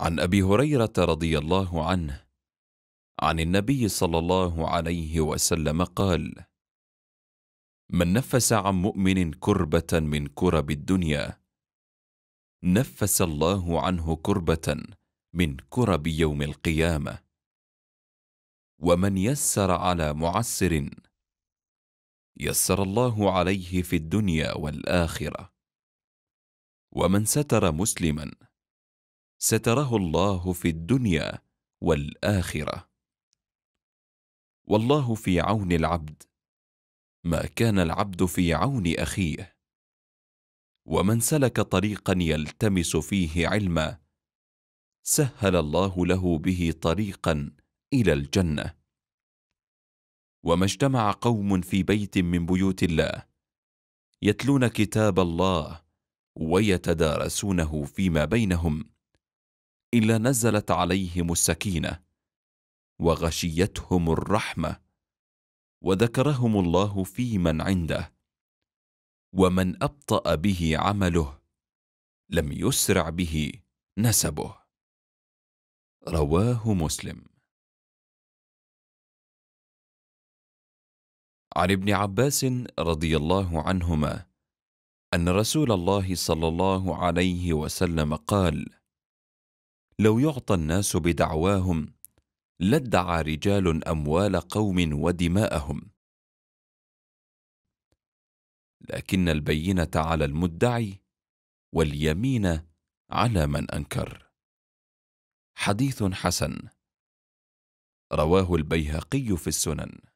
عن ابي هريره رضي الله عنه عن النبي صلى الله عليه وسلم قال من نفس عن مؤمن كربه من كرب الدنيا نفس الله عنه كربه من كرب يوم القيامه ومن يسر على معسر يسر الله عليه في الدنيا والاخره ومن ستر مسلما ستره الله في الدنيا والاخره والله في عون العبد ما كان العبد في عون اخيه ومن سلك طريقا يلتمس فيه علما سهل الله له به طريقا الى الجنه وما اجتمع قوم في بيت من بيوت الله يتلون كتاب الله ويتدارسونه فيما بينهم الا نزلت عليهم السكينه وغشيتهم الرحمه وذكرهم الله في من عنده ومن ابطا به عمله لم يسرع به نسبه رواه مسلم عن ابن عباس رضي الله عنهما ان رسول الله صلى الله عليه وسلم قال لو يعطى الناس بدعواهم لادعى رجال اموال قوم ودماءهم لكن البينه على المدعي واليمين على من انكر حديث حسن رواه البيهقي في السنن